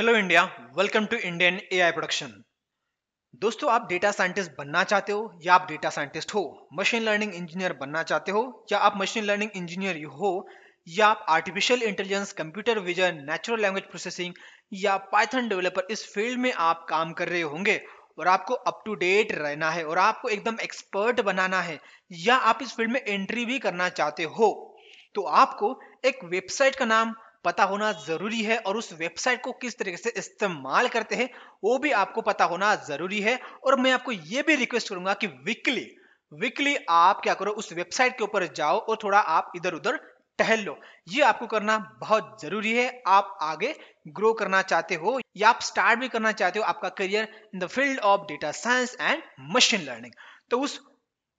Hello India welcome to Indian AI production दोस्तों आप data scientist बनना चाहते हो या आप डेटा साइंटिस्ट हो मशीन लर्निंग इंजीनियर बनना चाहते हो या आप मशीन लर्निंग इंजीनियर हो या आप artificial intelligence computer vision natural language processing या पाइथन डेवलपर इस फील्ड में आप काम कर रहे होंगे और आपको अप टू डेट रहना है और आपको एकदम एक्सपर्ट बनाना है या आप इस फील्ड में एंट्री भी करना चाहते हो तो आपको एक वेबसाइट का नाम पता होना जरूरी है और उस वेबसाइट को किस तरीके से इस्तेमाल करते हैं वो भी आपको पता होना जरूरी है और मैं आपको ये भी रिक्वेस्ट करूंगा कि वीकली वीकली आप क्या करो उस वेबसाइट के ऊपर जाओ और थोड़ा आप इधर उधर टहल लो ये आपको करना बहुत जरूरी है आप आगे ग्रो करना चाहते हो या आप स्टार्ट भी करना चाहते हो आपका career in the field of data science and machine learning तो उस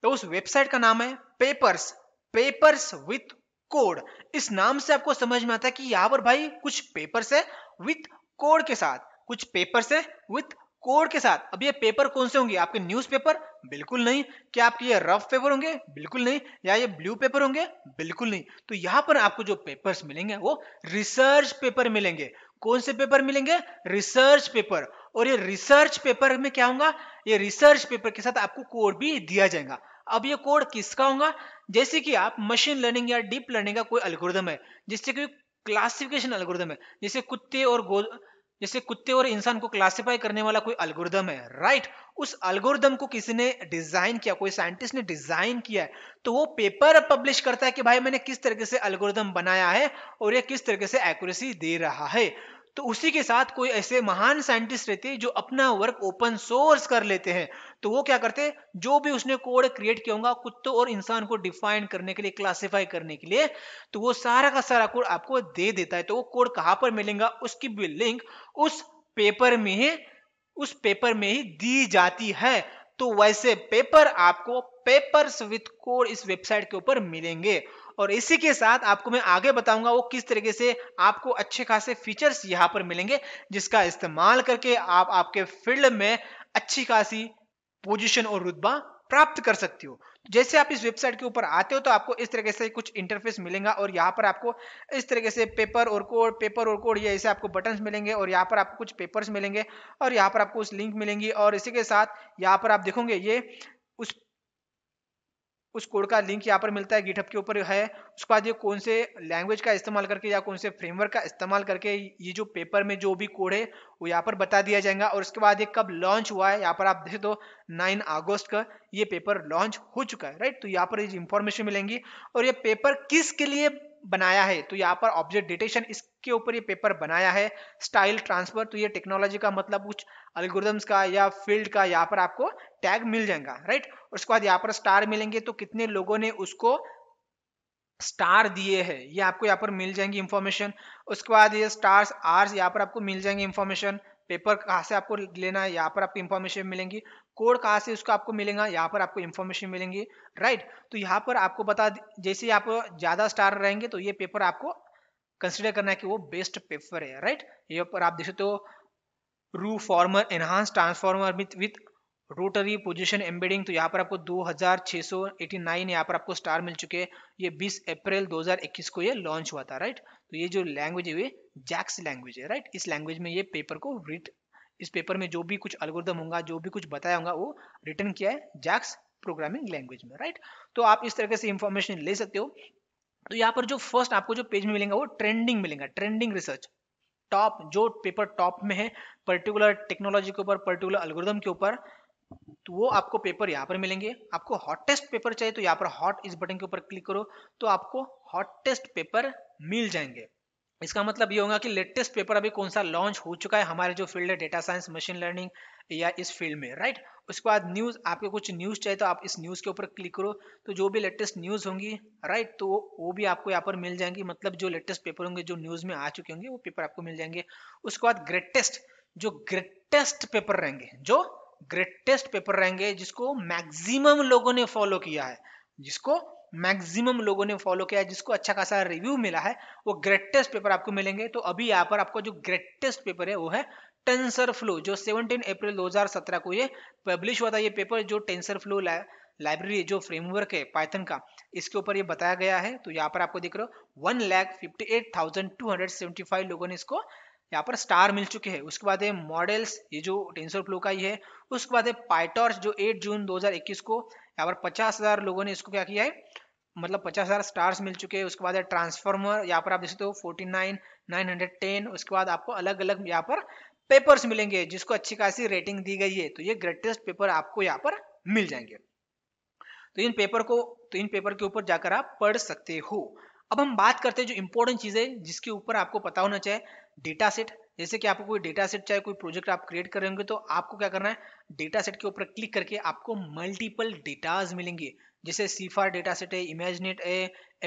तो उस वेबसाइट का नाम है पेपर्स पेपर्स विथ कोड इस नाम से आपको समझ में आता है कि यहाँ पर भाई कुछ पेपर्स है विथ कोड के साथ कुछ पेपर्स है विथ कोड के साथ अब ये पेपर कौन से होंगे आपके न्यूज पेपर बिल्कुल नहीं क्या आपके ये रफ पेपर होंगे बिल्कुल नहीं या ये ब्लू पेपर होंगे बिल्कुल नहीं तो यहाँ पर आपको जो पेपर्स मिलेंगे वो रिसर्च पेपर मिलेंगे कौन से पेपर मिलेंगे रिसर्च पेपर और ये रिसर्च पेपर में क्या होगा ये रिसर्च पेपर के साथ आपको कोड भी दिया जाएगा अब ये कोड किसका होगा जैसे कि आप मशीन लर्निंग या डीप लर्निंग का कोई अलगोरिदम है जिससे कि क्लासिफिकेशन अलगोरिदम है जैसे कुत्ते और गो जैसे कुत्ते और इंसान को क्लासिफाई करने वाला कोई अलगोरिदम है राइट उस अलगोरिदम को किसी ने डिजाइन किया कोई साइंटिस्ट ने डिजाइन किया है तो वो पेपर पब्लिश करता है कि भाई मैंने किस तरीके से अलगोरिदम बनाया है और ये किस तरीके से एक्यूरेसी दे रहा है तो उसी के साथ कोई ऐसे महान साइंटिस्ट रहते जो अपना वर्क ओपन सोर्स कर लेते हैं तो वो क्या करते जो भी उसने कोड क्रिएट किया होगा कुत्तों और इंसान को डिफाइन करने के लिए क्लासिफाई करने के लिए तो वो सारा का सारा कोड आपको दे देता है तो वो कोड कहाँ पर मिलेगा उसकी भी लिंक उस पेपर में ही उस पेपर में ही दी जाती है तो वैसे पेपर आपको पेपर्स विथ कोर इस वेबसाइट के ऊपर मिलेंगे और इसी के साथ आपको मैं आगे बताऊंगा वो किस तरीके से आपको अच्छे खासे फीचर्स यहाँ पर मिलेंगे जिसका इस्तेमाल करके आप आपके फील्ड में अच्छी खासी पोजीशन और रुतबा प्राप्त कर सकती हो जैसे आप इस वेबसाइट के ऊपर आते हो तो आपको इस तरीके से कुछ इंटरफेस मिलेगा और यहाँ पर आपको इस तरीके से पेपर और कोड पेपर और कोड ये ऐसे आपको बटन मिलेंगे और यहाँ पर आपको कुछ पेपर्स मिलेंगे और यहाँ पर आपको उस लिंक मिलेंगी और इसी के साथ यहाँ पर आप देखोगे ये उस उस कोड का लिंक यहाँ पर मिलता है गिटहब के ऊपर है उसके बाद ये कौन से लैंग्वेज का इस्तेमाल करके या कौन से फ्रेमवर्क का इस्तेमाल करके ये जो पेपर में जो भी कोड है वो यहाँ पर बता दिया जाएगा और उसके बाद ये कब लॉन्च हुआ है यहाँ पर आप देख दो नाइन अगस्त का ये पेपर लॉन्च हो चुका है राइट तो यहाँ पर इंफॉर्मेशन मिलेंगी और ये पेपर किसके लिए बनाया है तो यहाँ पर ऑब्जेक्ट डिटेक्शन इस के ऊपर ये पेपर बनाया है स्टाइल ट्रांसफर तो ये टेक्नोलॉजी का मतलब कुछ अलगोरिदम्स का या फील्ड का यहाँ पर आपको टैग मिल जाएगा राइट उसके बाद यहाँ पर स्टार मिलेंगे तो कितने लोगों ने उसको स्टार दिए है ये आपको यहाँ पर मिल जाएंगी इंफॉर्मेशन उसके बाद ये स्टार्स आर्स यहाँ पर आपको मिल जाएंगे इंफॉर्मेशन पेपर कहाँ से आपको लेना है यहाँ पर आपको इन्फॉर्मेशन मिलेंगी कोड कहाँ से उसका आपको मिलेगा यहाँ पर आपको इन्फॉर्मेशन मिलेंगी राइट तो यहाँ पर आपको बता जैसे यहाँ पर ज़्यादा स्टार रहेंगे तो ये पेपर आपको कंसिडर करना है कि वो बेस्ट पेपर है राइट ये पर आप देख सकते हो RoFormer enhanced transformer with with rotary position embedding तो यहाँ पर आपको 2689 हजार यहाँ पर आपको स्टार मिल चुके हैं ये 20 अप्रैल 2021 को ये लॉन्च हुआ था राइट तो ये जो लैंग्वेज है ये जैक्स लैंग्वेज है राइट इस लैंग्वेज में ये पेपर को रिट इस पेपर में जो भी कुछ अलगोदम होगा जो भी कुछ बताया होगा वो रिटर्न किया है जैक्स प्रोग्रामिंग लैंग्वेज में राइट तो आप इस तरह से इंफॉर्मेशन ले सकते हो तो यहाँ पर जो फर्स्ट आपको जो पेज में मिलेगा वो ट्रेंडिंग मिलेगा ट्रेंडिंग रिसर्च टॉप जो पेपर टॉप में है पर्टिकुलर टेक्नोलॉजी के ऊपर पर्टिकुलर अलगोरिदम के ऊपर तो वो आपको पेपर यहाँ पर मिलेंगे आपको हॉटेस्ट पेपर चाहिए तो यहाँ पर हॉट इस बटन के ऊपर क्लिक करो तो आपको हॉटेस्ट पेपर मिल जाएंगे इसका मतलब ये होगा कि लेटेस्ट पेपर अभी कौन सा लॉन्च हो चुका है हमारे जो फील्ड है डेटा साइंस मशीन लर्निंग या इस फील्ड में राइट उसके बाद न्यूज़ आपके कुछ न्यूज़ चाहिए तो आप इस न्यूज़ के ऊपर क्लिक करो तो जो भी लेटेस्ट न्यूज़ होंगी राइट तो वो भी आपको यहाँ पर मिल जाएंगी मतलब जो लेटेस्ट पेपर होंगे जो न्यूज़ में आ चुके होंगे वो पेपर आपको मिल जाएंगे उसके बाद ग्रेटेस्ट जो ग्रेटेस्ट पेपर रहेंगे जो ग्रेटेस्ट पेपर रहेंगे जिसको मैक्सिमम लोगों ने फॉलो किया है जिसको मैक्सिमम लोगों ने फॉलो किया है जिसको अच्छा खासा रिव्यू मिला है वो ग्रेटेस्ट पेपर आपको मिलेंगे तो अभी यहाँ पर आपको जो ग्रेटेस्ट पेपर है वो है टेंसर फ्लो जो 17 अप्रैल 2017 को ये पब्लिश हुआ था ये पेपर जो टेंसर फ्लो लाइब्रेरी जो फ्रेमवर्क है पाइथन का इसके ऊपर ये बताया गया है तो यहाँ पर आपको देख रहे हो one lakh fifty eight thousand two hundred seventy five लोगों ने इसको यहाँ पर स्टार मिल चुके हैं उसके बाद है मॉडल्स ये जो टेंसर फ्लो का ही है उसके बाद है पाइटॉर्स जो 8 जून 2021 को यहाँ पर पचास लोगों ने इसको क्या किया है मतलब पचास हजार स्टार्स मिल चुके हैं उसके बाद है ट्रांसफार्मर यहाँ पर आप देख सकते हो forty nine nine hundred ten उसके बाद आपको अलग अलग यहाँ पर पेपर्स मिलेंगे जिसको अच्छी खासी रेटिंग दी गई है तो ये ग्रेटेस्ट पेपर आपको यहाँ पर मिल जाएंगे तो इन पेपर को तो इन पेपर के ऊपर जाकर आप पढ़ सकते हो अब हम बात करते हैं जो इंपॉर्टेंट चीजें जिसके ऊपर आपको पता होना चाहिए डेटा सेट जैसे कि आपको कोई डेटा सेट चाहे कोई प्रोजेक्ट आप क्रिएट कर रहे होंगे तो आपको क्या करना है डेटा सेट के ऊपर क्लिक करके आपको मल्टीपल डेटाज मिलेंगे जैसे सीफार डेटा सेट है इमेजनेट है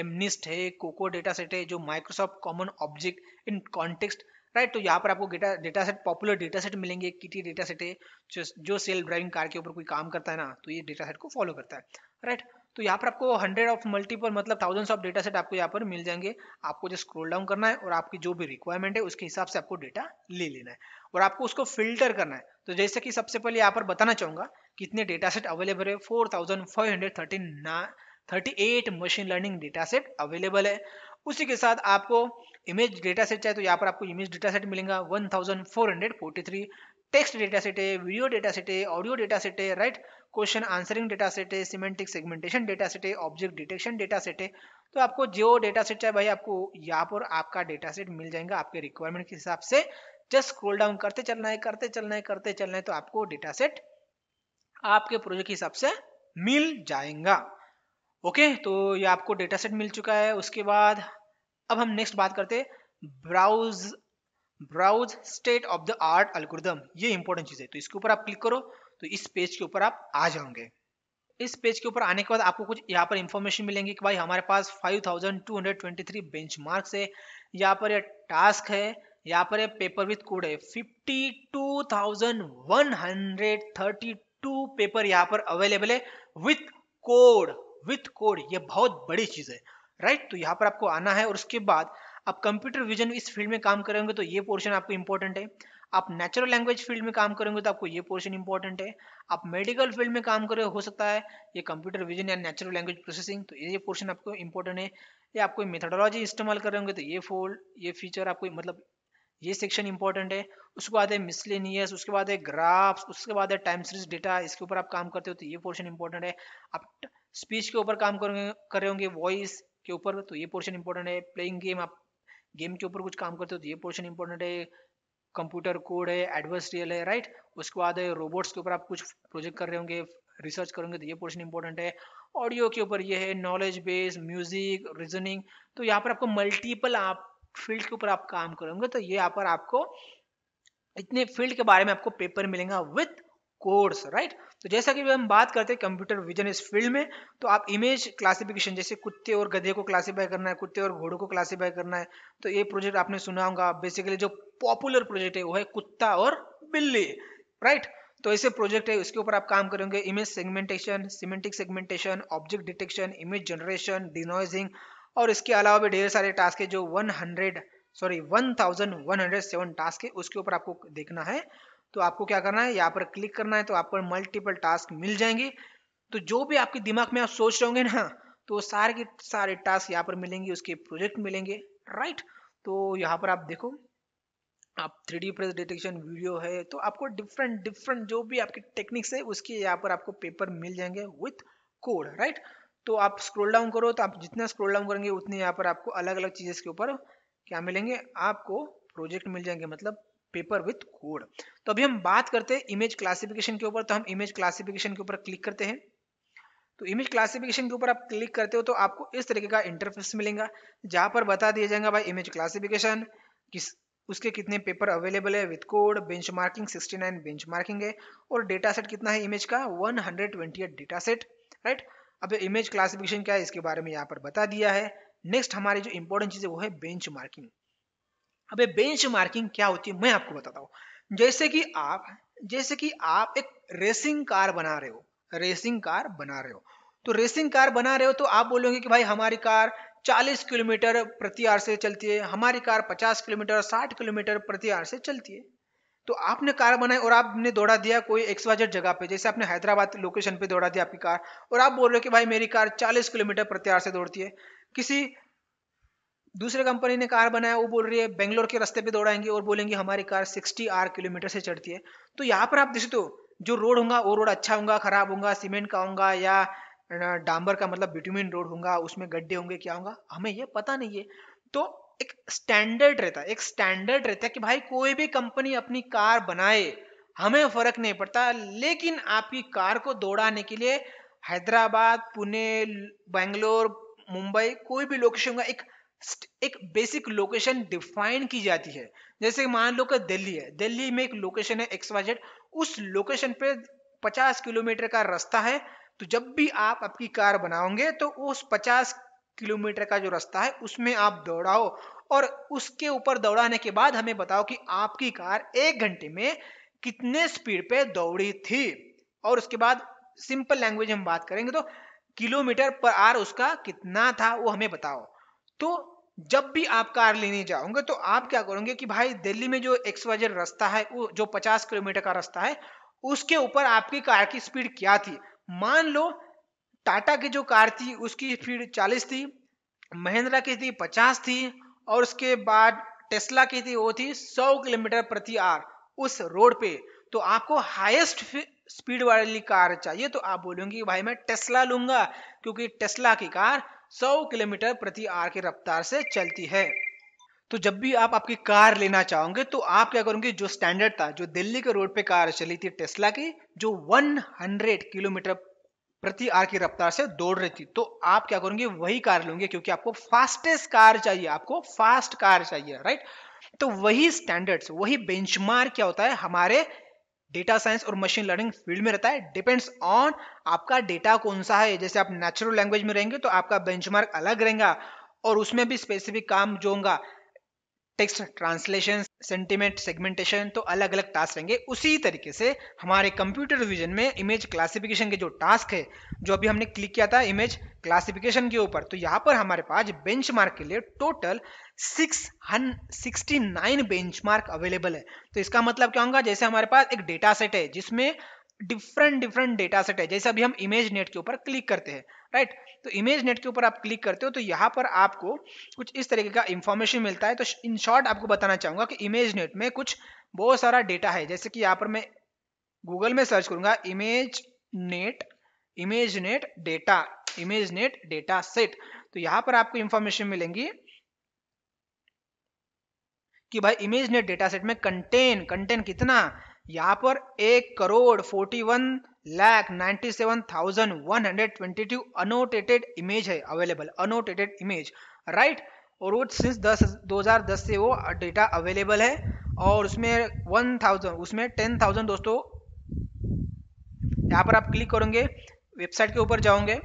एमनिस्ट है कोको डेटा सेट है जो Microsoft common object in context right तो यहाँ पर आपको data data set popular data set मिलेंगे किटी डेटा सेट है जो, जो सेल्फ ड्राइविंग कार के ऊपर कोई काम करता है ना तो ये डेटा सेट को फॉलो करता है राइट तो यहाँ पर आपको हंड्रेड ऑफ मल्टीपल मतलब थाउजेंड्स ऑफ डेटा सेट आपको यहाँ पर मिल जाएंगे आपको जो स्क्रोल डाउन करना है और आपकी जो भी रिक्वायरमेंट है उसके हिसाब से आपको डेटा ले लेना है और आपको उसको फिल्टर करना है तो जैसे कि सबसे पहले यहाँ पर बताना चाहूँगा कितने डेटा सेट अवेलेबल है four thousand five hundred thirty ना thirty eight machine learning data set available है उसी के साथ आपको इमेज डेटा सेट चाहिए तो यहाँ पर आपको इमेज डेटा सेट मिलेगा 1443 टेक्स्ट डेटा सेट है वीडियो डेटा सेट है ऑडियो डेटा सेट है right question answering data set है सिमेंटिक सेगमेंटेशन डेटा सेट है ऑब्जेक्ट डिटेक्शन डेटा सेट है तो आपको जो डेटा सेट चाहिए भाई आपको यहाँ पर आपका डेटा सेट मिल जाएगा आपके रिक्वायरमेंट के हिसाब से जस्ट स्क्रोल डाउन करते चलना है करते चलना है करते चलना है तो आपको डेटा सेट आपके प्रोजेक्ट के हिसाब से मिल जाएगा ओके तो ये आपको डेटा सेट मिल चुका है उसके बाद अब हम नेक्स्ट बात करते हैं browse browse state of the art algorithm ये इंपॉर्टेंट चीज है तो इसके ऊपर आप क्लिक करो तो इस पेज के ऊपर आप आ जाओगे इस पेज के ऊपर आने के बाद आपको कुछ यहाँ पर इंफॉर्मेशन मिलेंगे कि भाई हमारे पास 5223 बेंचमार्क्स है यहाँ पर ये टास्क है यहाँ पर ये पेपर विथ कोड है 52,132 पेपर यहाँ पर अवेलेबल है विथ कोड विथ कोड ये बहुत बड़ी चीज है राइट तो यहाँ पर आपको आना है और उसके बाद आप कंप्यूटर विजन इस फील्ड में काम करेंगे तो ये पोर्शन आपको इंपॉर्टेंट है आप नेचुरल लैंग्वेज फील्ड में काम करेंगे तो आपको ये पोर्शन इंपॉर्टेंट है आप मेडिकल फील्ड में काम करें हो सकता है ये कंप्यूटर विजन या नेचुरल लैंग्वेज प्रोसेसिंग तो ये पोर्शन आपको इंपॉर्टेंट है या आप कोई मेथडोलॉजी इस्तेमाल करेंगे तो ये फोल्ड ये फीचर आपको मतलब ये सेक्शन इंपॉर्टेंट है उसके बाद है मिसलेनियस उसके बाद है ग्राफ्स उसके बाद है टाइम सीरीज डेटा इसके ऊपर आप काम करते हो तो ये पोर्शन इंपॉर्टेंट है आप स्पीच के ऊपर काम करेंगे करे होंगे वॉइस के ऊपर तो ये पोर्शन इंपॉर्टेंट है प्लेइंग गेम आप गेम के ऊपर कुछ काम करते हो तो ये पोर्शन इंपॉर्टेंट है कंप्यूटर कोड है एडवर्स रियल है राइट उसके बाद है रोबोट्स के ऊपर आप कुछ प्रोजेक्ट कर रहे होंगे रिसर्च करेंगे तो ये पोर्शन इंपॉर्टेंट है ऑडियो के ऊपर ये है नॉलेज बेस म्यूजिक रीजनिंग तो यहाँ पर आपको मल्टीपल आप फील्ड के ऊपर आप काम करोगे तो ये यहाँ पर आपको इतने फील्ड के बारे में आपको पेपर मिलेगा विथ कोर्स राइट तो जैसा कि हम बात करते हैं कंप्यूटर विजन इस फील्ड में तो आप इमेज क्लासिफिकेशन जैसे कुत्ते और गधे को क्लासीफाई करना है कुत्ते और घोड़ों को क्लासीफाई करना है तो ये प्रोजेक्ट आपने सुना होगा बेसिकली जो पॉपुलर प्रोजेक्ट है वो है कुत्ता और बिल्ली राइट तो ऐसे प्रोजेक्ट है उसके ऊपर आप काम करेंगे image segmentation semantic segmentation object detection image generation denoising और इसके अलावा भी ढेर सारे टास्क है जो 100 सॉरी 1107 टास्क है उसके ऊपर आपको देखना है तो आपको क्या करना है यहाँ पर क्लिक करना है तो आपको मल्टीपल टास्क मिल जाएंगे तो जो भी आपके दिमाग में आप सोच रहे होंगे ना तो सारे के सारे टास्क यहाँ पर मिलेंगे उसके प्रोजेक्ट मिलेंगे राइट तो यहाँ पर आप देखो आप थ्री डी प्रेस डिटेक्शन वीडियो है तो आपको डिफरेंट डिफरेंट जो भी आपकी टेक्निक्स है उसके यहाँ पर आपको पेपर मिल जाएंगे विथ कोड राइट तो आप स्क्रोल डाउन करो तो आप जितना स्क्रोल डाउन करेंगे उतने यहाँ पर आपको अलग अलग चीज़ें के ऊपर क्या मिलेंगे आपको प्रोजेक्ट मिल जाएंगे मतलब पेपर विथ कोड तो अभी हम बात करते हैं इमेज क्लासिफिकेशन के ऊपर तो हम इमेज क्लासिफिकेशन के ऊपर क्लिक करते हैं तो इमेज क्लासिफिकेशन के ऊपर आप क्लिक करते हो तो आपको इस तरीके का इंटरफेस मिलेगा जहां पर बता दिया जाएगा भाई इमेज क्लासिफिकेशन किस उसके कितने पेपर अवेलेबल है with code benchmarking sixty nine है और डेटा सेट कितना है इमेज का one hundred twenty data set right अब इमेज क्लासिफिकेशन क्या है इसके बारे में यहाँ पर बता दिया है नेक्स्ट हमारी जो इंपॉर्टेंट चीज़ है वो है बेंच अब ये बेंच मार्किंग क्या होती है मैं आपको बताता हूँ जैसे कि आप जैसे कि आप एक रेसिंग कार बना रहे हो रेसिंग कार बना रहे हो तो रेसिंग कार बना रहे हो तो आप बोलोगे कि भाई हमारी कार 40 किलोमीटर प्रति आर से चलती है हमारी कार 50 किलोमीटर 60 किलोमीटर प्रति आर से चलती है तो आपने कार बनाई और आपने दौड़ा दिया कोई एक्स वाजेड जगह पे जैसे आपने हैदराबाद लोकेशन पे दौड़ा दिया आपकी कार और आप बोल रहे हो कि भाई मेरी कार 40 किलोमीटर प्रति आर से दौड़ती है किसी दूसरे कंपनी ने कार बनाया वो बोल रही है बेंगलोर के रास्ते पे दौड़ाएंगे और बोलेंगे हमारी कार 60 आर किलोमीटर से चढ़ती है तो यहाँ पर आप देख सकते हो जो रोड होगा वो रोड अच्छा होगा खराब होगा सीमेंट का होगा या डांबर का मतलब बिटुमिन रोड होगा उसमें गड्ढे होंगे क्या होगा हमें ये पता नहीं है तो एक स्टैंडर्ड रहता है एक स्टैंडर्ड रहता है कि भाई कोई भी कंपनी अपनी कार बनाए हमें फर्क नहीं पड़ता लेकिन आपकी कार को दौड़ाने के लिए हैदराबाद पुणे बेंगलोर मुंबई कोई भी लोकेशन का एक एक बेसिक लोकेशन डिफाइन की जाती है जैसे मान लो कि दिल्ली है दिल्ली में एक लोकेशन है एक्स वाई जेड उस लोकेशन पे 50 किलोमीटर का रास्ता है तो जब भी आप आपकी कार बनाओगे तो उस 50 किलोमीटर का जो रास्ता है उसमें आप दौड़ाओ और उसके ऊपर दौड़ाने के बाद हमें बताओ कि आपकी कार एक घंटे में कितने स्पीड पे दौड़ी थी और उसके बाद सिंपल लैंग्वेज हम बात करेंगे तो किलोमीटर पर आर उसका कितना था वो हमें बताओ तो जब भी आप कार लेने जाओगे तो आप क्या करोगे कि भाई दिल्ली में जो एक्स वजर रास्ता है वो जो 50 किलोमीटर का रास्ता है उसके ऊपर आपकी कार की स्पीड क्या थी मान लो टाटा की जो कार थी उसकी स्पीड 40 थी महिंद्रा की थी 50 थी और उसके बाद टेस्ला की थी वो थी 100 किलोमीटर प्रति आर उस रोड पे तो आपको हाइस्ट स्पीड वाली कार चाहिए तो आप बोलोगे भाई मैं टेस्ला लूंगा क्योंकि टेस्ला की कार 100 किलोमीटर प्रति आर की रफ्तार से चलती है तो जब भी आप आपकी कार लेना चाहोगे तो आप क्या करोगे जो स्टैंडर्ड था जो दिल्ली के रोड पे कार चली थी टेस्ला की जो 100 किलोमीटर प्रति आर की रफ्तार से दौड़ रही थी तो आप क्या करोगे वही कार लोगे क्योंकि आपको फास्टेस्ट कार चाहिए आपको फास्ट कार चाहिए राइट तो वही स्टैंडर्ड्स वही बेंचमार्क क्या होता है हमारे डेटा साइंस और मशीन लर्निंग फील्ड में रहता है डिपेंड्स ऑन आपका डेटा कौन सा है जैसे आप नेचुरल लैंग्वेज में रहेंगे तो आपका बेंचमार्क अलग रहेगा और उसमें भी स्पेसिफिक काम जो होगा टेक्स्ट ट्रांसलेशन सेंटीमेंट सेगमेंटेशन तो अलग अलग टास्क रहेंगे उसी तरीके से हमारे कंप्यूटर विजन में इमेज क्लासिफिकेशन के जो टास्क है जो अभी हमने क्लिक किया था इमेज क्लासिफिकेशन के ऊपर तो यहाँ पर हमारे पास बेंचमार्क के लिए total six sixty nine benchmark available है तो इसका मतलब क्या होगा जैसे हमारे पास एक डेटा सेट है जिसमें डिफरेंट डिफरेंट डेटा सेट है जैसे अभी हम इमेज नेट के ऊपर क्लिक करते हैं राइट तो इमेज नेट के ऊपर आप क्लिक करते हो तो यहाँ पर आपको कुछ इस तरीके का इंफॉर्मेशन मिलता है तो इन शॉर्ट आपको बताना चाहूँगा कि इमेज नेट में कुछ बहुत सारा डेटा है जैसे कि यहाँ पर मैं गूगल में सर्च करूँगा ImageNet image net data image net data set तो यहाँ पर आपको इंफॉर्मेशन मिलेंगी कि भाई इमेज नेट डेटा सेट में कंटेन कंटेन कितना यहाँ पर एक crore forty one lakh ninety seven thousand one hundred twenty two annotated image है अवेलेबल अनोटेटेड इमेज राइट और वो सिंस दस दो हज़ार दस से वो डेटा अवेलेबल है और उसमें वन थाउजेंड उसमें टेन थाउजेंड दोस्तों यहाँ पर आप क्लिक करोगे वेबसाइट के ऊपर जाओगे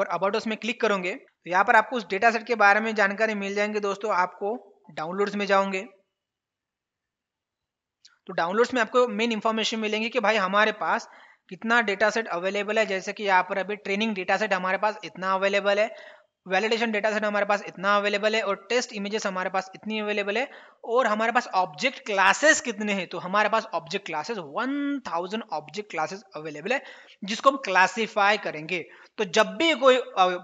और अबाउट उसमें क्लिक करोगे तो यहाँ पर आपको उस डेटा सेट के बारे में जानकारी मिल जाएंगे दोस्तों आपको डाउनलोड्स में जाओगे तो डाउनलोड्स में आपको मेन इन्फॉर्मेशन मिलेंगी कि भाई हमारे पास कितना डेटा सेट अवेलेबल है जैसे कि यहाँ पर अभी ट्रेनिंग डेटा सेट हमारे पास इतना अवेलेबल है वैलिडेशन डेटा सेट हमारे पास इतना अवेलेबल है और टेस्ट इमेजेस हमारे पास इतनी अवेलेबल है और हमारे पास ऑब्जेक्ट क्लासेस कितने हैं तो हमारे पास object classes 1000 object classes available है जिसको हम क्लासिफाई करेंगे तो जब भी कोई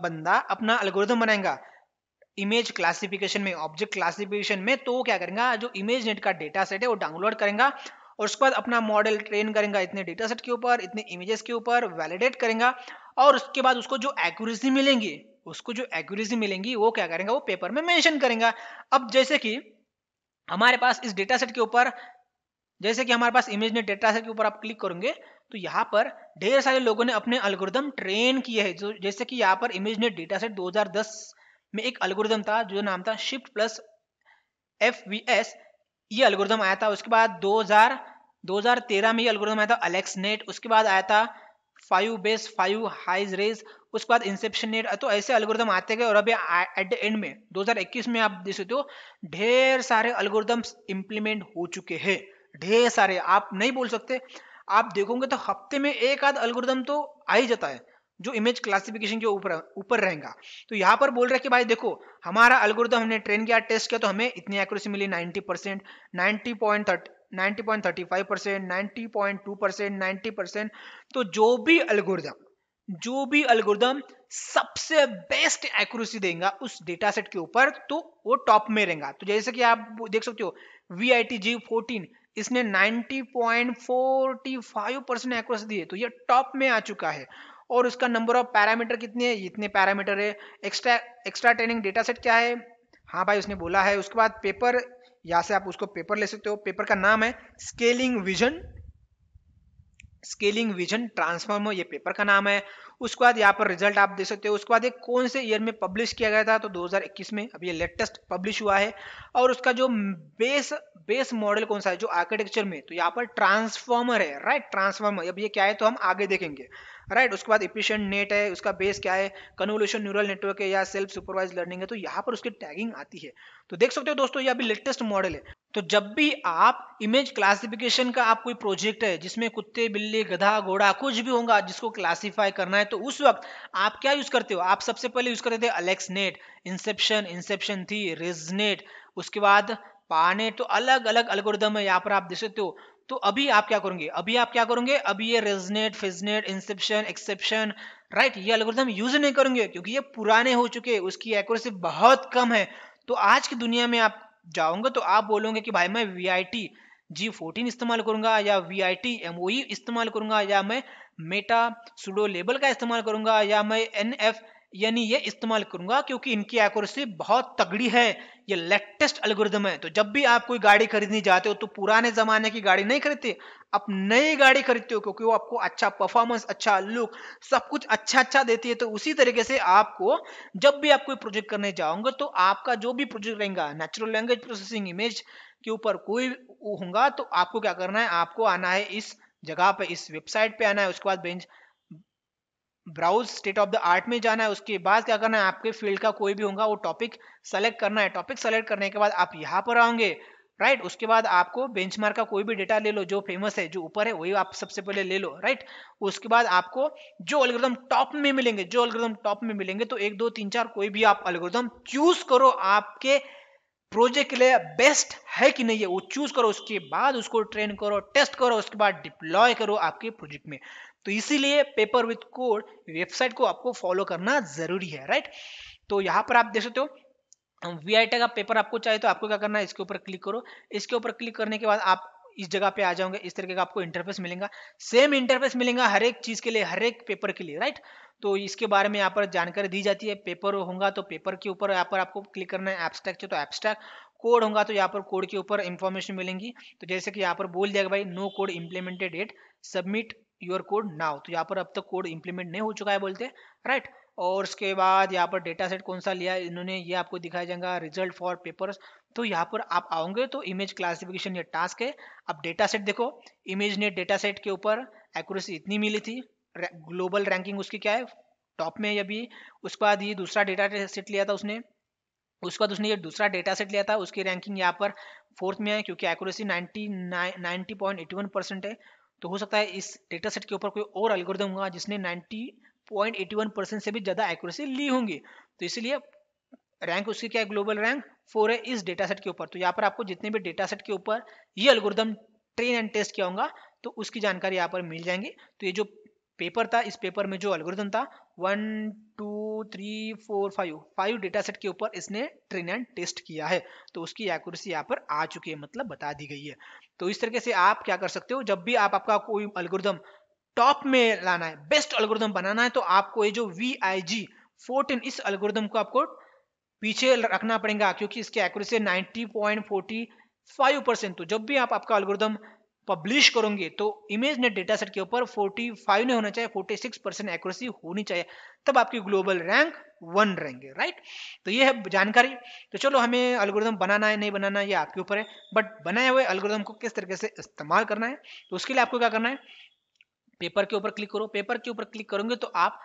बंदा अपना अलगोरिथम बनाएगा इमेज क्लासिफिकेशन में ऑब्जेक्ट क्लासिफिकेशन में तो वो क्या करेगा जो इमेज नेट का डेटा सेट है वो डाउनलोड करेगा और उसके बाद अपना मॉडल ट्रेन करेगा इतने डेटा सेट के ऊपर इतने इमेजेस के ऊपर वैलिडेट करेगा और उसके बाद उसको जो एक्यूरेसी मिलेंगी उसको जो एक्यूरेसी मिलेंगी वो क्या करेगा वो पेपर में मेंशन करेगा अब जैसे कि हमारे पास इस डेटा सेट के ऊपर जैसे कि हमारे पास इमेज नेट डेटा सेट के ऊपर आप क्लिक करेंगे तो यहाँ पर ढेर सारे लोगों ने अपने अलगोरिदम ट्रेन किए हैं जो जैसे कि यहाँ पर इमेज नेट डेटा सेट 2010 में एक अलगोरिदम था जो नाम था SIFT plus F V S ये अलगोरिदम आया था उसके बाद 2000 2013 में ये अलगोरिदम आया था अलेक्स नेट उसके बाद आया था फाइव बेस फाइव हाइज रेज उसके बाद इंसेप्शन नेट तो ऐसे अलगोरिदम आते गए और अभी एट द एंड में 2021 में आप देख सकते हो ढेर सारे अलगोरिदम्स इम्प्लीमेंट हो चुके हैं ढेर सारे आप नहीं बोल सकते आप देखोगे तो हफ्ते में एक आध अलगोरिदम तो आ ही जाता है जो इमेज क्लासिफिकेशन के ऊपर ऊपर रहेगा तो यहाँ पर बोल रहा है कि भाई देखो हमारा अल्गोरिथम हमने ट्रेन किया टेस्ट किया तो हमें इतनी एक्यूरेसी मिली 90 percent ninety point ninety point thirty five percent ninety point two percent ninety percent तो जो भी अल्गोरिदम जो भी अल्गोरिदम सबसे बेस्ट एक्यूरेसी देगा उस डेटा सेट के ऊपर तो वो टॉप में रहेगा तो जैसे कि आप देख सकते हो V I T G fourteen इसने 90.45 परसेंट एक्यूरेसी दी है तो ये टॉप में आ चुका है और उसका नंबर ऑफ पैरामीटर कितने है इतने पैरामीटर है extra extra training data set क्या है हाँ भाई उसने बोला है उसके बाद पेपर यहाँ से आप उसको पेपर ले सकते हो पेपर का नाम है scaling vision scaling vision transformer ये पेपर का नाम है उसके बाद यहाँ पर रिजल्ट आप देख सकते हो उसके बाद ये कौन से ईयर में पब्लिश किया गया था तो 2021 में अब ये लेटेस्ट पब्लिश हुआ है और उसका जो बेस बेस मॉडल कौन सा है जो आर्किटेक्चर में तो यहाँ पर ट्रांसफॉर्मर है राइट ट्रांसफॉर्मर अब ये क्या है तो हम आगे देखेंगे राइट उसके बाद इफिशियंट नेट है उसका बेस क्या है कन्वोल्यूशन न्यूरल नेटवर्क है या सेल्फ सुपरवाइज लर्निंग है तो यहाँ पर उसकी टैगिंग आती है तो देख सकते हो दोस्तों ये अभी लेटेस्ट मॉडल है तो जब भी आप इमेज क्लासिफिकेशन का आप कोई प्रोजेक्ट है जिसमें कुत्ते बिल्ली गधा घोड़ा कुछ भी होगा जिसको क्लासीफाई करना है तो उस वक्त आप क्या यूज करते हो आप सबसे पहले यूज करते थे अलेक्स नेट इंसेप्शन इंसेप्शन थी रेजनेट उसके बाद पानेट तो अलग अलग अलगोरिदम है यहाँ पर आप देख सकते हो तो अभी आप क्या करोगे अभी आप क्या करोगे अभी ये रेजनेट फिजनेट इंसेप्शन एक्सेप्शन राइट ये अलगोरिदम यूज नहीं करोगे क्योंकि ये पुराने हो चुके हैं उसकी एक्यूरेसी बहुत कम है तो आज की दुनिया में आप जाओगे तो आप बोलोगे कि भाई मैं वी जी फोर्टीन इस्तेमाल करूंगा या V I T M O इस्तेमाल करूंगा या मैं मेटा सुडो लेबल का इस्तेमाल करूंगा या मैं एन एफ यानी ये इस्तेमाल करूंगा क्योंकि इनकी एक्यूरेसी बहुत तगड़ी है ये लेटेस्ट अलगोरिदम है तो जब भी आप कोई गाड़ी खरीदने जाते हो तो पुराने जमाने की गाड़ी नहीं खरीदते आप नई गाड़ी खरीदते हो क्योंकि वो आपको अच्छा परफॉर्मेंस अच्छा लुक सब कुछ अच्छा अच्छा देती है तो उसी तरीके से आपको जब भी आप कोई प्रोजेक्ट करने जाओगे तो आपका जो भी प्रोजेक्ट रहेगा नेचुरल लैंग्वेज प्रोसेसिंग इमेज के ऊपर कोई होगा तो आपको क्या करना है आपको आना है इस जगह पे इस वेबसाइट पे आना है उसके बाद बेंच ब्राउज स्टेट ऑफ द आर्ट में जाना है उसके बाद क्या करना है आपके फील्ड का कोई भी होगा वो टॉपिक सेलेक्ट करना है टॉपिक सेलेक्ट करने के बाद आप यहाँ पर आओगे राइट right? उसके बाद आपको बेंचमार्क का कोई भी डेटा ले लो जो फेमस है जो ऊपर है वही आप सबसे पहले ले लो राइट right? उसके बाद आपको जो अलग्रदम टॉप में मिलेंगे जो अलग्रदम टॉप में मिलेंगे तो एक दो तीन चार कोई भी आप अलग्रदम चूज करो आपके प्रोजेक्ट के लिए बेस्ट है कि नहीं है वो चूज करो उसके बाद उसको ट्रेन करो टेस्ट करो उसके बाद डिप्लॉय करो आपके प्रोजेक्ट में तो इसीलिए पेपर विथ कोड वेबसाइट को आपको फॉलो करना जरूरी है राइट तो यहाँ पर आप देख सकते हो वी आई का पेपर आपको चाहिए तो आपको क्या करना है इसके ऊपर क्लिक करो इसके ऊपर क्लिक करने के बाद आप इस जगह पे आ जाओगे इस तरीके का आपको इंटरफेस मिलेगा सेम इंटरफेस मिलेगा हर एक चीज के लिए हर एक पेपर के लिए राइट तो इसके बारे में यहाँ पर जानकारी दी जाती है पेपर होगा तो पेपर के ऊपर यहाँ पर आपको क्लिक करना है एब्स्ट्रैक्ट तो एब्स्ट्रैक्ट कोड होगा तो यहाँ पर कोड के ऊपर इंफॉर्मेशन मिलेंगी तो जैसे कि यहाँ पर बोल दिया भाई no code implemented yet submit your code now तो यहाँ पर अब तक कोड इम्प्लीमेंट नहीं हो चुका है बोलते राइट और उसके बाद यहाँ पर डेटा सेट कौन सा लिया इन्होंने ये आपको दिखाया जाएगा रिजल्ट फॉर पेपर्स तो यहाँ पर आप आओगे तो इमेज क्लासिफिकेशन ये टास्क है अब डेटा सेट देखो इमेज ने डेटा सेट के ऊपर एक्यूरेसी इतनी मिली थी ग्लोबल रैंकिंग उसकी क्या है टॉप में है अभी उसके बाद ये दूसरा डेटा सेट लिया था उसने उसके बाद उसने ये दूसरा डेटा सेट लिया था उसकी रैंकिंग यहाँ पर फोर्थ में है क्योंकि accuracy ninety ninety point eighty one percent है तो हो सकता है इस डेटा सेट के ऊपर कोई और एल्गोरिदम होगा जिसने ninety point eighty one percent से भी ज़्यादा एक्यूरेसी ली होंगी तो इसलिए रैंक उसकी क्या है ग्लोबल रैंक फोर है इस डेटा सेट के ऊपर तो यहाँ पर आपको जितने भी डेटा सेट के ऊपर ये एल्गोरिदम ट्रेन एंड टेस्ट किया होगा तो उसकी जानकारी यहाँ पर मिल जाएंगी तो ये जो पेपर था इस पेपर में जो अलगोरिदम था one two three four five five data set के ऊपर इसने ट्रेन एंड टेस्ट किया है तो उसकी एक्यूरेसी यहाँ पर आ चुकी है मतलब बता दी गई है तो इस तरीके से आप क्या कर सकते हो जब भी आप आपका कोई अलगोरिदम टॉप में लाना है बेस्ट अलगोरिदम बनाना है तो आपको ये जो वी आई जी फोर्टीन इस अलगोरिदम को आपको पीछे रखना पड़ेगा क्योंकि इसकी accuracy ninety point forty five percent तो जब भी आप आपका अलगोरिदम पब्लिश करूंगी तो इमेज नेट डेटा सेट के ऊपर 45 नहीं होना चाहिए 46 परसेंट एक्यूरेसी होनी चाहिए तब आपकी ग्लोबल रैंक वन रहेंगे राइट तो ये है जानकारी तो चलो हमें अलगोरिदम बनाना है नहीं बनाना ये आपके ऊपर है बट बनाए हुए अलगोरिदम को किस तरीके से इस्तेमाल करना है तो उसके लिए आपको क्या करना है पेपर के ऊपर क्लिक करो पेपर के ऊपर क्लिक करोगे तो आप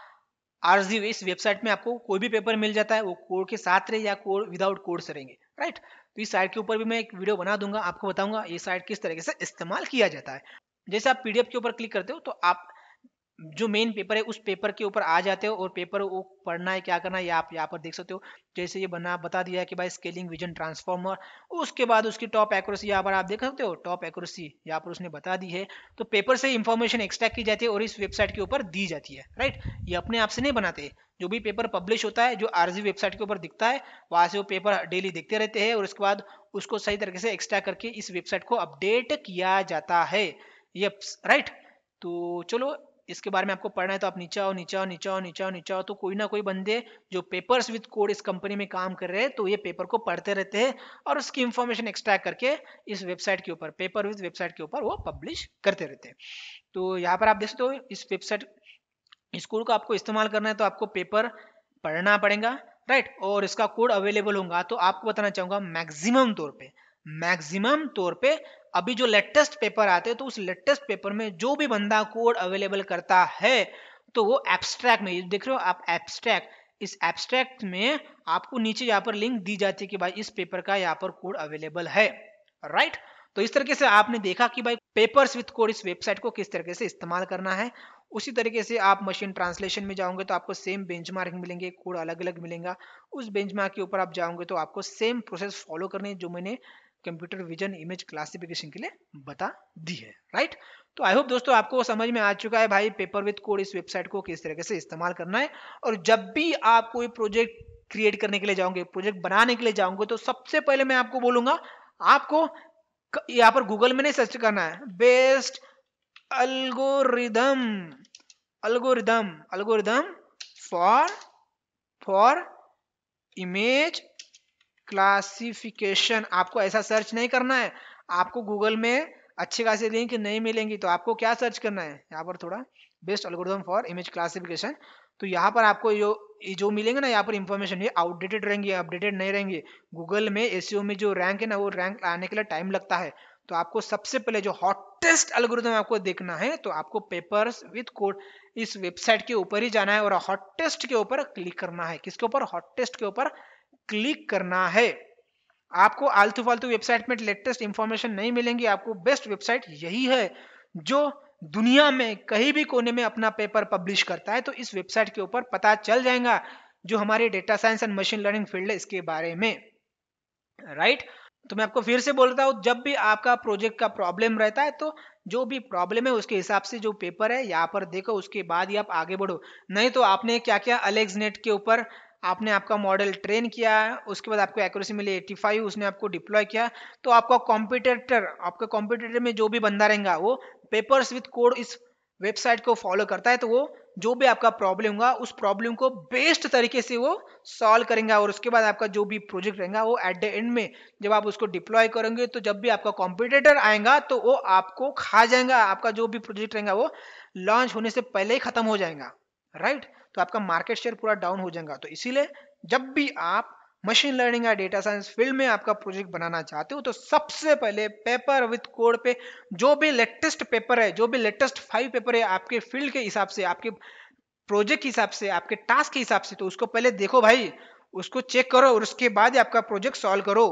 आरजी इस वेबसाइट में आपको कोई भी पेपर मिल जाता है वो कोड के साथ रहे या कोड विदाउट कोड से रहेंगे राइट तो इस साइट के ऊपर भी मैं एक वीडियो बना दूंगा आपको बताऊंगा ये साइट किस तरीके से इस्तेमाल किया जाता है जैसे आप पीडीएफ के ऊपर क्लिक करते हो तो आप जो मेन पेपर है उस पेपर के ऊपर आ जाते हो और पेपर वो पढ़ना है क्या करना है आप यहाँ पर देख सकते हो जैसे ये बना बता दिया है कि भाई स्केलिंग विजन ट्रांसफॉर्मर उसके बाद उसकी टॉप एक्यूरेसी यहाँ पर आप देख सकते हो टॉप एक्यूरेसी यहाँ पर उसने बता दी है तो पेपर से इन्फॉर्मेशन एक्सट्रैक्ट की जाती है और इस वेबसाइट के ऊपर दी जाती है राइट ये अपने आप से नहीं बनाते जो भी पेपर पब्लिश होता है जो आरजी वेबसाइट के ऊपर दिखता है वहाँ से वो पेपर डेली देखते रहते हैं और उसके बाद उसको सही तरीके से एक्स्ट्रा करके इस वेबसाइट को अपडेट किया जाता है ये राइट तो चलो इसके बारे में आपको पढ़ना है तो आप नीचे आओ नीचे आओ नीचे आओ नीचे आओ नीचे आओ तो कोई ना कोई बंदे जो पेपर्स विद कोड इस कंपनी में काम कर रहे हैं तो ये पेपर को पढ़ते रहते हैं और उसकी इंफॉर्मेशन एक्सट्रैक्ट करके इस वेबसाइट के ऊपर पेपर विद वेबसाइट के ऊपर वो पब्लिश करते रहते हैं तो यहाँ पर आप देख सकते हो इस वेबसाइट इस कोड को आपको इस्तेमाल करना है तो आपको पेपर पढ़ना पड़ेगा राइट और इसका कोड अवेलेबल होगा तो आपको बताना चाहूँगा मैक्सिमम तौर पर मैक्सिमम तौर पे अभी जो लेटेस्ट पेपर आते हैं तो उस लेटेस्ट पेपर में जो भी बंदा कोड अवेलेबल करता है तो वो एब्स्ट्रैक्ट में देख रहे हो आप एब्स्ट्रैक्ट इस एब्स्ट्रैक्ट में आपको नीचे यहाँ पर लिंक दी जाती है कि भाई इस पेपर का यहाँ पर कोड अवेलेबल है राइट तो इस तरीके से आपने देखा कि भाई पेपर्स विथ कोड इस वेबसाइट को किस तरीके से इस्तेमाल करना है उसी तरीके से आप मशीन ट्रांसलेशन में जाओगे तो आपको सेम बेंचमार्क मिलेंगे कोड अलग अलग मिलेगा उस बेंचमार्क के ऊपर आप जाओगे तो आपको सेम प्रोसेस फॉलो करने जो मैंने कंप्यूटर विजन इमेज क्लासिफिकेशन के लिए बता दी है राइट तो आई होप दोस्तों आपको समझ में आ चुका है भाई पेपर विथ कोड इस वेबसाइट को किस तरीके से इस्तेमाल करना है और जब भी आप कोई प्रोजेक्ट क्रिएट करने के लिए जाओगे प्रोजेक्ट बनाने के लिए जाओगे तो सबसे पहले मैं आपको बोलूंगा आपको यहाँ पर गूगल में नहीं सर्च करना है best algorithm algorithm algorithm for for image classification आपको ऐसा सर्च नहीं करना है आपको गूगल में अच्छे खासे लिंक नहीं मिलेंगी तो आपको क्या सर्च करना है यहाँ पर थोड़ा best algorithm for image classification तो यहाँ पर आपको जो जो मिलेंगे ना यहाँ पर इंफॉर्मेशन ये आउटडेटेड रहेंगी अपडेटेड नहीं रहेंगे गूगल में एस e में जो रैंक है ना वो रैंक आने के लिए टाइम लगता है तो आपको सबसे पहले जो हॉटेस्ट अलगोरिदम आपको देखना है तो आपको पेपर्स विथ कोड इस वेबसाइट के ऊपर ही जाना है और हॉटेस्ट के ऊपर क्लिक करना है किसके ऊपर हॉटेस्ट के ऊपर क्लिक करना है आपको आलतू फालतू वेबसाइट में लेटेस्ट इंफॉर्मेशन नहीं मिलेंगी आपको बेस्ट वेबसाइट यही है जो दुनिया में कहीं भी कोने में अपना पेपर पब्लिश करता है तो इस वेबसाइट के ऊपर पता चल जाएगा जो हमारे data science and machine learning field है इसके बारे में राइट तो मैं आपको फिर से बोलता हूँ जब भी आपका प्रोजेक्ट का प्रॉब्लम रहता है तो जो भी प्रॉब्लम है उसके हिसाब से जो पेपर है यहाँ पर देखो उसके बाद ही आप आगे बढ़ो नहीं तो आपने क्या क्या अलेक्स नेट के ऊपर आपने आपका मॉडल ट्रेन किया उसके बाद आपको एक्यूरेसी मिली फाइव उसने आपको डिप्लॉय किया तो आपका कॉम्पिटेटर आपके कॉम्पिटेटर में जो भी बंदा रहेगा वो पेपर्स विथ कोड इस वेबसाइट को फॉलो करता है तो वो जो भी आपका प्रॉब्लम होगा उस प्रॉब्लम को बेस्ट तरीके से वो सॉल्व करेंगे और उसके बाद आपका जो भी प्रोजेक्ट रहेगा वो एट द एंड में जब आप उसको डिप्लॉय करेंगे तो जब भी आपका कॉम्पिटेटर आएगा तो वो आपको खा जाएगा आपका जो भी प्रोजेक्ट रहेगा वो लॉन्च होने से पहले ही खत्म हो जाएगा राइट right? तो आपका मार्केट शेयर पूरा डाउन हो जाएगा तो इसीलिए जब भी आप मशीन लर्निंग या डेटा साइंस फील्ड में आपका प्रोजेक्ट बनाना चाहते हो तो सबसे पहले पेपर विद कोड पे जो भी लेटेस्ट पेपर है जो भी लेटेस्ट फाइव पेपर है आपके फील्ड के हिसाब से आपके प्रोजेक्ट के हिसाब से आपके टास्क के हिसाब से तो उसको पहले देखो भाई उसको चेक करो और उसके बाद आपका प्रोजेक्ट सॉल्व करो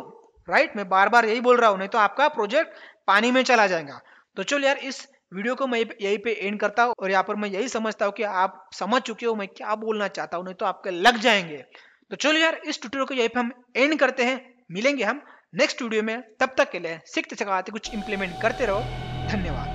राइट मैं बार बार यही बोल रहा हूँ नहीं तो आपका प्रोजेक्ट पानी में चला जाएगा तो चलो यार इस वीडियो को मैं यहीं पे एंड करता हूँ और यहाँ पर मैं यही समझता हूँ कि आप समझ चुके हो मैं क्या बोलना चाहता हूँ नहीं तो आपके लग जाएंगे तो चलो यार इस ट्यूटोरियल को यही पे हम एंड करते हैं मिलेंगे हम नेक्स्ट वीडियो में तब तक के लिए सीखते सिखाते कुछ इम्प्लीमेंट करते रहो धन्यवाद